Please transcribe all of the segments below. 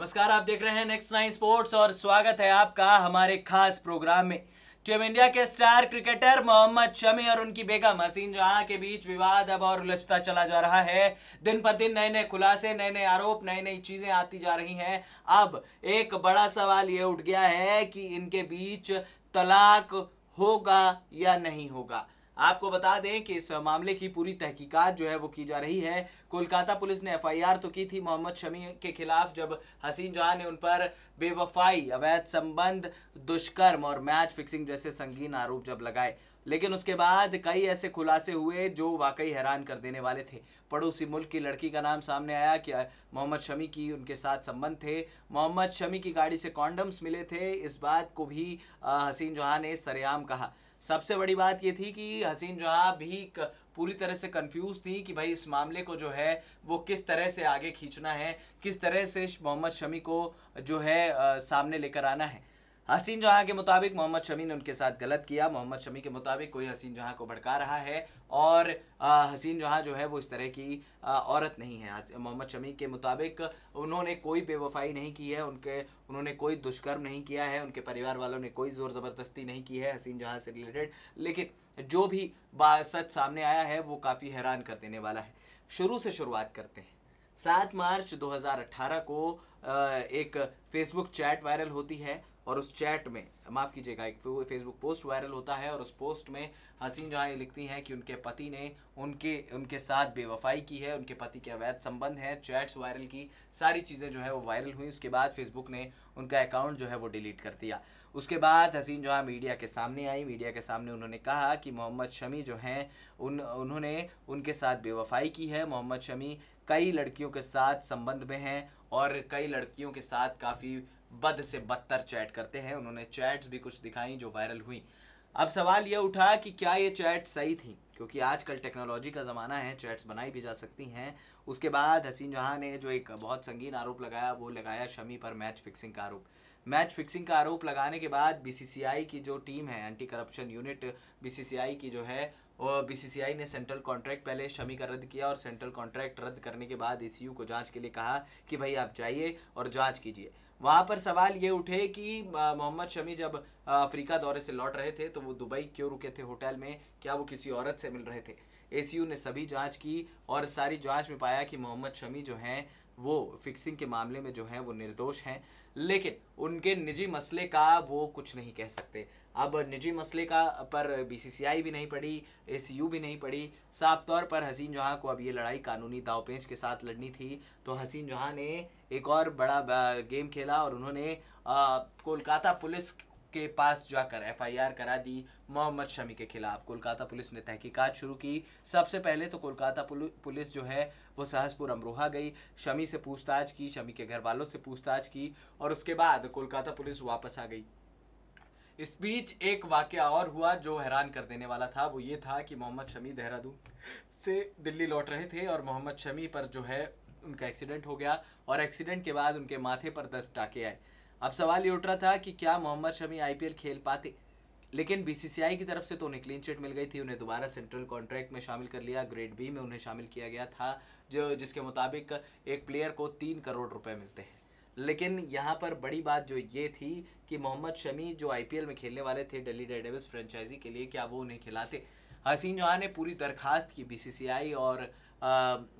नमस्कार आप देख रहे हैं नेक्स्ट नाइन स्पोर्ट्स और स्वागत है आपका हमारे खास प्रोग्राम में टीम इंडिया के स्टार क्रिकेटर मोहम्मद शमी और उनकी बेगम हसीन जहां के बीच विवाद अब और उलझता चला जा रहा है दिन पर दिन नए नए खुलासे नए नए आरोप नई नई चीजें आती जा रही हैं अब एक बड़ा सवाल ये उठ गया है कि इनके बीच तलाक होगा या नहीं होगा आपको बता दें कि इस मामले की पूरी तहकीकात जो है वो की जा रही है कोलकाता पुलिस ने एफआईआर तो की थी मोहम्मद शमी के खिलाफ जब हसीन जहां ने उन पर बेवफाई अवैध संबंध दुष्कर्म और मैच फिक्सिंग जैसे संगीन आरोप जब लगाए लेकिन उसके बाद कई ऐसे खुलासे हुए जो वाकई हैरान कर देने वाले थे पड़ोसी मुल्क की लड़की का नाम सामने आया कि मोहम्मद शमी की उनके साथ संबंध थे मोहम्मद शमी की गाड़ी से कॉन्डम्स मिले थे इस बात को भी हसीन जहाँ ने सरेआम कहा सबसे बड़ी बात ये थी कि हसीन जहाँ भी पूरी तरह से कंफ्यूज थी कि भाई इस मामले को जो है वो किस तरह से आगे खींचना है किस तरह से मोहम्मद शमी को जो है आ, सामने लेकर आना है हसीन जहां के मुताबिक मोहम्मद शमी ने उनके साथ गलत किया मोहम्मद शमी के मुताबिक कोई हसीन जहां को भड़का रहा है और हसीन जहां जो है वो इस तरह की औरत नहीं है मोहम्मद शमी के मुताबिक उन्होंने कोई बेवफाई नहीं की है उनके उन्होंने कोई दुष्कर्म नहीं किया है उनके परिवार वालों ने कोई ज़ोर ज़बरदस्ती नहीं की है हसीन जहां से रिलेटेड लेकिन जो भी सच सामने आया है वो काफ़ी हैरान कर देने वाला है शुरू से शुरुआत करते हैं सात मार्च दो को एक फेसबुक चैट वायरल होती है और उस चैट में माफ़ कीजिएगा एक फेसबुक पोस्ट वायरल होता है और उस पोस्ट में हसीन जहाँ ये लिखती हैं कि उनके पति ने उनके उनके साथ बेवफाई की है उनके पति के अवैध संबंध हैं चैट्स वायरल की सारी चीज़ें जो है वो वायरल हुई उसके बाद फेसबुक ने उनका अकाउंट जो है वो डिलीट कर दिया उसके बाद हसीन जहाँ मीडिया के सामने आई मीडिया के सामने उन्होंने कहा कि मोहम्मद शमी जो हैं उन उन्होंने उनके साथ बेवफाई की है मोहम्मद शमी कई लड़कियों के साथ संबंध में हैं और कई लड़कियों के साथ काफ़ी बद से बदतर चैट करते हैं उन्होंने चैट्स भी कुछ दिखाई जो वायरल हुई अब सवाल यह उठा कि क्या ये चैट सही थी क्योंकि आजकल टेक्नोलॉजी का ज़माना है चैट्स बनाई भी जा सकती हैं उसके बाद हसीन जहां ने जो एक बहुत संगीन आरोप लगाया वो लगाया शमी पर मैच फिक्सिंग का आरोप मैच फिक्सिंग का आरोप लगाने के बाद बीसीसीआई की जो टीम है एंटी करप्शन यूनिट बीसीसीआई की जो है बीसीसीआई ने सेंट्रल कॉन्ट्रैक्ट पहले शमी का रद्द किया और सेंट्रल कॉन्ट्रैक्ट रद्द करने के बाद एसीयू को जांच के लिए कहा कि भाई आप जाइए और जांच कीजिए वहाँ पर सवाल ये उठे कि मोहम्मद शमी जब अफ्रीका दौरे से लौट रहे थे तो वो दुबई क्यों रुके थे होटल में क्या वो किसी औरत से मिल रहे थे एसीयू ने सभी जांच की और सारी जांच में पाया कि मोहम्मद शमी जो हैं वो फिक्सिंग के मामले में जो है वो निर्दोष हैं लेकिन उनके निजी मसले का वो कुछ नहीं कह सकते अब निजी मसले का पर बीसीसीआई भी नहीं पड़ी एस भी नहीं पड़ी साफ तौर पर हसीन जहां को अब ये लड़ाई कानूनी दावपेंच के साथ लड़नी थी तो हसीन जहां ने एक और बड़ा गेम खेला और उन्होंने कोलकाता पुलिस के पास जाकर एफआईआर करा दी मोहम्मद शमी के खिलाफ कोलकाता पुलिस ने तहकीकात शुरू की सबसे पहले तो कोलकाता पुलिस जो है वो सहसपुर अमरोहा गई शमी से पूछताछ की शमी के घर वालों से पूछताछ की और उसके बाद कोलकाता पुलिस वापस आ गई इस बीच एक वाक़ और हुआ जो हैरान कर देने वाला था वो ये था कि मोहम्मद शमी देहरादून से दिल्ली लौट रहे थे और मोहम्मद शमी पर जो है उनका एक्सीडेंट हो गया और एक्सीडेंट के बाद उनके माथे पर दस टाके आए अब सवाल ये उठ रहा था कि क्या मोहम्मद शमी आईपीएल खेल पाते लेकिन बीसीसीआई की तरफ से तो उन्हें क्लीन चिट मिल गई थी उन्हें दोबारा सेंट्रल कॉन्ट्रैक्ट में शामिल कर लिया ग्रेड बी में उन्हें शामिल किया गया था जो जिसके मुताबिक एक प्लेयर को तीन करोड़ रुपए मिलते हैं लेकिन यहाँ पर बड़ी बात जो ये थी कि मोहम्मद शमी जो आईपीएल में खेलने वाले थे दिल्ली डेडेबल्स फ्रेंचाइजी के लिए क्या वो उन्हें खिलाते हसीन जहाँ ने पूरी दरखास्त की बीसीसीआई और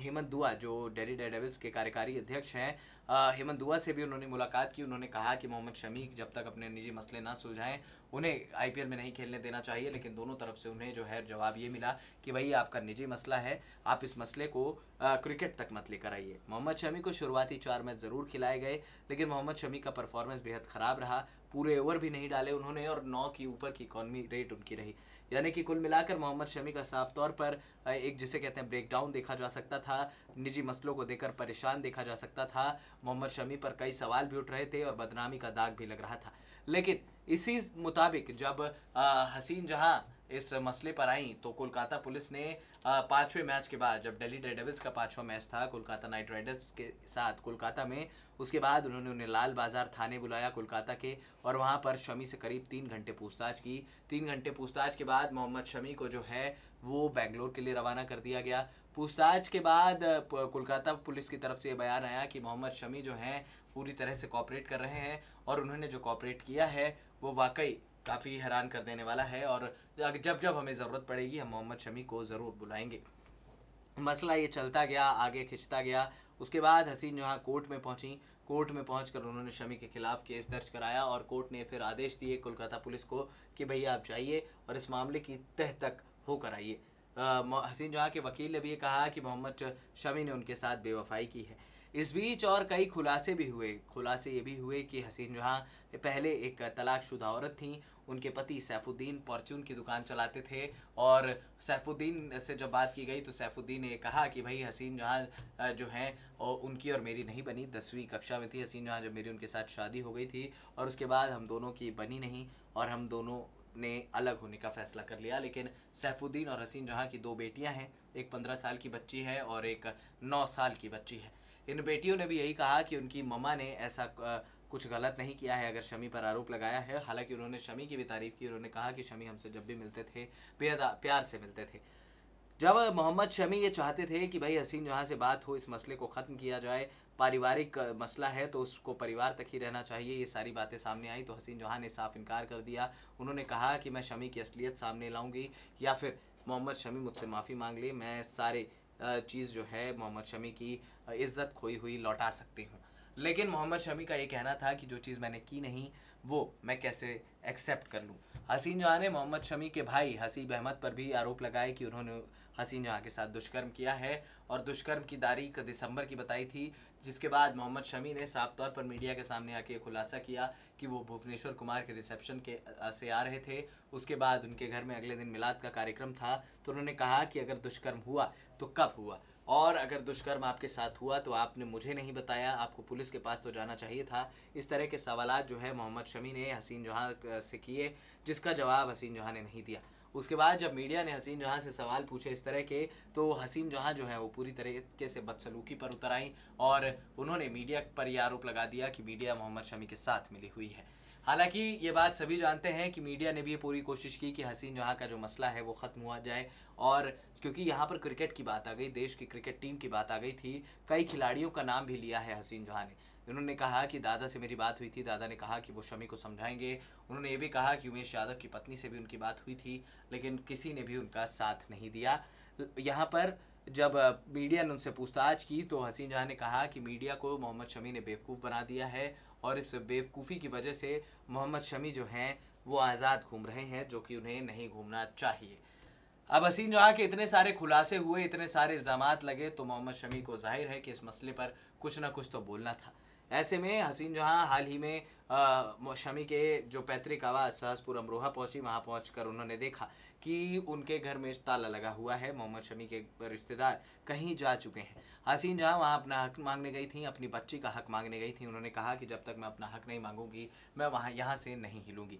हेमंत दुआ जो डेली डेडेविल्स के कार्यकारी अध्यक्ष हैं हेमंत दुआ से भी उन्होंने मुलाकात की उन्होंने कहा कि मोहम्मद शमी जब तक अपने निजी मसले ना सुलझाएं उन्हें आईपीएल में नहीं खेलने देना चाहिए लेकिन दोनों तरफ से उन्हें जो है जवाब ये मिला कि भाई आपका निजी मसला है आप इस मसले को आ, क्रिकेट तक मत लेकर आइए मोहम्मद शमी को शुरुआती चार मैच ज़रूर खिलाए गए लेकिन मोहम्मद शमी का परफॉर्मेंस बेहद ख़राब रहा पूरे ओवर भी नहीं डाले उन्होंने और नौ की ऊपर की इकॉनमी रेट उनकी रही यानी कि कुल मिलाकर मोहम्मद शमी का साफ तौर पर एक जिसे कहते हैं ब्रेकडाउन देखा जा सकता था निजी मसलों को देखकर परेशान देखा जा सकता था मोहम्मद शमी पर कई सवाल भी उठ रहे थे और बदनामी का दाग भी लग रहा था लेकिन इसी मुताबिक जब हसीन जहां इस मसले पर आई तो कोलकाता पुलिस ने पांचवें मैच के बाद जब दिल्ली डेडेविल्स का पांचवा मैच था कोलकाता नाइट राइडर्स के साथ कोलकाता में उसके बाद उन्होंने उन्हें लाल बाजार थाने बुलाया कोलकाता के और वहां पर शमी से करीब तीन घंटे पूछताछ की तीन घंटे पूछताछ के बाद मोहम्मद शमी को जो है वो बेंगलोर के लिए रवाना कर दिया गया पूछताछ के बाद कोलकाता पुलिस की तरफ से ये बयान आया कि मोहम्मद शमी जो हैं पूरी तरह से कॉपरेट कर रहे हैं और उन्होंने जो कॉपरेट किया है वो वाकई काफ़ी हैरान कर देने वाला है और जब जब हमें ज़रूरत पड़ेगी हम मोहम्मद शमी को ज़रूर बुलाएंगे मसला ये चलता गया आगे खिंचता गया उसके बाद हसीन जहाँ कोर्ट में पहुंची कोर्ट में पहुंचकर उन्होंने शमी के खिलाफ केस दर्ज कराया और कोर्ट ने फिर आदेश दिए कोलकाता पुलिस को कि भैया आप जाइए और इस मामले की तह तक होकर आई है हसीन जहाँ के वकील ने भी कहा कि मोहम्मद शमी ने उनके साथ बेवफाई की है इस बीच और कई खुलासे भी हुए खुलासे ये भी हुए कि हसीन जहाँ पहले एक तलाकशुदा औरत थी उनके पति सैफुद्दीन परचून की दुकान चलाते थे और सैफुद्दीन से जब बात की गई तो सैफुद्दीन ने कहा कि भाई हसीन जहाँ जो हैं और उनकी और मेरी नहीं बनी दसवीं कक्षा में थी हसीन जहाँ जब मेरी उनके साथ शादी हो गई थी और उसके बाद हम दोनों की बनी नहीं और हम दोनों ने अलग होने का फैसला कर लिया लेकिन सैफुद्दीन और हसीन जहां की दो बेटियां हैं एक पंद्रह साल की बच्ची है और एक नौ साल की बच्ची है इन बेटियों ने भी यही कहा कि उनकी ममा ने ऐसा कुछ गलत नहीं किया है अगर शमी पर आरोप लगाया है हालांकि उन्होंने शमी की भी तारीफ की उन्होंने कहा कि शमी हमसे जब भी मिलते थे प्यार से मिलते थे जब मोहम्मद शमी ये चाहते थे कि भाई हसीन जहाँ से बात हो इस मसले को ख़त्म किया जाए पारिवारिक मसला है तो उसको परिवार तक ही रहना चाहिए ये सारी बातें सामने आई तो हसीन जहाँ ने साफ इनकार कर दिया उन्होंने कहा कि मैं शमी की असलियत सामने लाऊंगी या फिर मोहम्मद शमी मुझसे माफ़ी मांग ले मैं सारे चीज़ जो है मोहम्मद शमी की इज़्ज़त खोई हुई लौटा सकती हूँ लेकिन मोहम्मद शमी का ये कहना था कि जो चीज़ मैंने की नहीं वो मैं कैसे एक्सेप्ट कर लूँ हसीन जहाँ ने मोहम्मद शमी के भाई हसीब अहमद पर भी आरोप लगाए कि उन्होंने हसीन जहाँ के साथ दुष्कर्म किया है और दुष्कर्म की तारीख दिसंबर की बताई थी जिसके बाद मोहम्मद शमी ने साफ तौर पर मीडिया के सामने आके खुलासा किया कि वो भुवनेश्वर कुमार के रिसेप्शन के से आ रहे थे उसके बाद उनके घर में अगले दिन मिलाद का कार्यक्रम था तो उन्होंने कहा कि अगर दुष्कर्म हुआ तो कब हुआ और अगर दुष्कर्म आपके साथ हुआ तो आपने मुझे नहीं बताया आपको पुलिस के पास तो जाना चाहिए था इस तरह के सवाल जो है मोहम्मद शमी ने हसीन जहाँ से किए जिसका जवाब हसीन जहाँ ने नहीं दिया उसके बाद जब मीडिया ने हसीन जहाँ से सवाल पूछे इस तरह के तो हसीन जहाँ जो है वो पूरी तरीके से बदसलूकी पर उतर आई और उन्होंने मीडिया पर यह आरोप लगा दिया कि मीडिया मोहम्मद शमी के साथ मिली हुई है हालांकि ये बात सभी जानते हैं कि मीडिया ने भी पूरी कोशिश की कि हसीन जहाँ का जो मसला है वो ख़त्म हुआ जाए और क्योंकि यहाँ पर क्रिकेट की बात आ गई देश की क्रिकेट टीम की बात आ गई थी कई खिलाड़ियों का नाम भी लिया है हसीन जहाँ ने इन्होंने कहा कि दादा से मेरी बात हुई थी दादा ने कहा कि वो शमी को समझाएंगे उन्होंने ये भी कहा कि उमेश यादव की पत्नी से भी उनकी बात हुई थी लेकिन किसी ने भी उनका साथ नहीं दिया यहाँ पर जब मीडिया ने उनसे पूछताछ की तो हसीन जहाँ ने कहा कि मीडिया को मोहम्मद शमी ने बेवकूफ़ बना दिया है और इस बेवकूफ़ी की वजह से मोहम्मद शमी जो हैं वो आज़ाद घूम रहे हैं जो कि उन्हें नहीं घूमना चाहिए अब हसीन जहाँ के इतने सारे खुलासे हुए इतने सारे इल्ज़ाम लगे तो मोहम्मद शमी को जाहिर है कि इस मसले पर कुछ ना कुछ तो बोलना था ऐसे में हसीन जहां हाल ही में आ, शमी के जो पैतृक आवास सहसपुर अमरोहा पहुंची वहां पहुंचकर उन्होंने देखा कि उनके घर में ताला लगा हुआ है मोहम्मद शमी के रिश्तेदार कहीं जा चुके हैं हसीन जहां वहां अपना हक मांगने गई थी अपनी बच्ची का हक मांगने गई थी उन्होंने कहा कि जब तक मैं अपना हक नहीं मांगूंगी मैं वहाँ यहाँ से नहीं हिलूंगी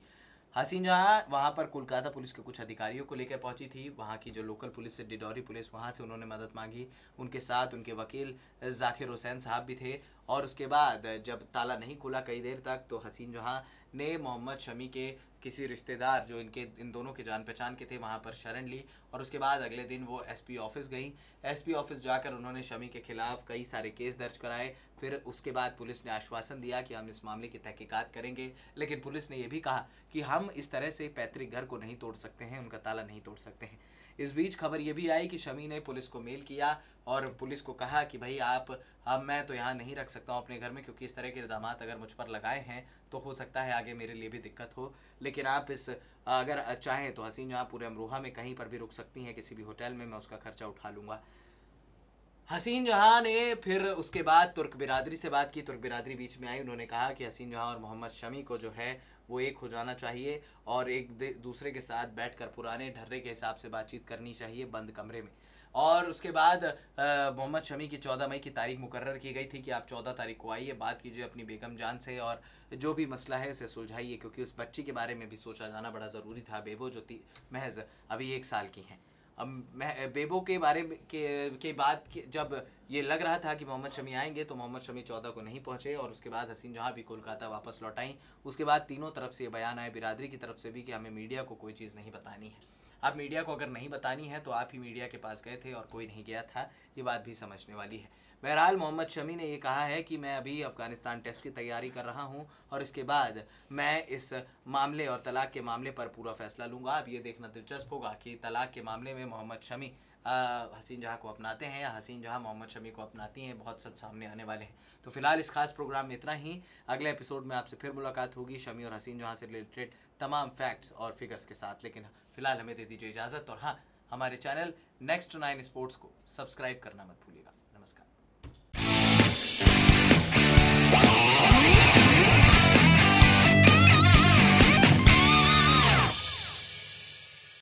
हसीन जहाँ वहाँ पर कोलकाता पुलिस के कुछ अधिकारियों को लेकर पहुंची थी वहाँ की जो लोकल पुलिस से डिडोरी पुलिस वहाँ से उन्होंने मदद मांगी उनके साथ उनके वकील जाकिर हुसैन साहब भी थे और उसके बाद जब ताला नहीं खुला कई देर तक तो हसीन जहाँ ने मोहम्मद शमी के किसी रिश्तेदार जो इनके इन दोनों के जान पहचान के थे वहाँ पर शरण ली और उसके बाद अगले दिन वो एसपी ऑफिस गई एसपी ऑफिस जाकर उन्होंने शमी के खिलाफ कई सारे केस दर्ज कराए फिर उसके बाद पुलिस ने आश्वासन दिया कि हम इस मामले की तहकीकात करेंगे लेकिन पुलिस ने यह भी कहा कि हम इस तरह से पैतृक घर को नहीं तोड़ सकते हैं उनका ताला नहीं तोड़ सकते हैं इस बीच खबर ये भी आई कि शमी ने पुलिस को मेल किया और पुलिस को कहा कि भाई आप अब मैं तो यहाँ नहीं रख सकता हूँ अपने घर में क्योंकि इस तरह के इल्ज़ाम अगर मुझ पर लगाए हैं तो हो सकता है आगे मेरे लिए भी दिक्कत हो लेकिन आप इस अगर चाहें तो हसीन जहाँ पूरे अमरोहा में कहीं पर भी रुक सकती हैं किसी भी होटल में मैं उसका खर्चा उठा लूँगा हसीन जहां ने फिर उसके बाद तुर्क बिरादरी से बात की तुर्क बिरादरी बीच में आई उन्होंने कहा कि हसीन जहां और मोहम्मद शमी को जो है वो एक हो जाना चाहिए और एक दूसरे के साथ बैठकर पुराने ढर्रे के हिसाब से बातचीत करनी चाहिए बंद कमरे में और उसके बाद मोहम्मद शमी की चौदह मई की तारीख मुकर की गई थी कि आप चौदह तारीख को आइए बात कीजिए अपनी बेगम जान से और जो भी मसला है उसे सुलझाइए क्योंकि उस बच्ची के बारे में भी सोचा जाना बड़ा ज़रूरी था बेबो जो महज अभी एक साल की हैं बेबो के बारे के, के बाद के, जब ये लग रहा था कि मोहम्मद शमी आएंगे तो मोहम्मद शमी चौदह को नहीं पहुंचे और उसके बाद हसीन जहां भी कोलकाता वापस लौट आई उसके बाद तीनों तरफ से ये बयान आए बिरादरी की तरफ से भी कि हमें मीडिया को कोई चीज़ नहीं बतानी है आप मीडिया को अगर नहीं बतानी है तो आप ही मीडिया के पास गए थे और कोई नहीं गया था ये बात भी समझने वाली है बहरहाल मोहम्मद शमी ने ये कहा है कि मैं अभी अफ़गानिस्तान टेस्ट की तैयारी कर रहा हूँ और इसके बाद मैं इस मामले और तलाक के मामले पर पूरा फैसला लूँगा अब ये देखना दिलचस्प होगा कि तलाक के मामले में मोहम्मद शमी हसीन जहाँ को अपनाते हैं या हसीन जहाँ मोहम्मद शमी को अपनाती हैं बहुत सच सामने आने वाले हैं तो फिलहाल इस खास प्रोग्राम में इतना ही अगले एपिसोड में आपसे फिर मुलाकात होगी शमी और हसीन जहाँ से रिलेटेड तमाम फैक्ट्स और फिगर्स के साथ लेकिन फिलहाल हमें दे दीजिए इजाज़त और हाँ हमारे चैनल नेक्स्ट नाइन स्पोर्ट्स को सब्सक्राइब करना मत भूलिएगा नमस्कार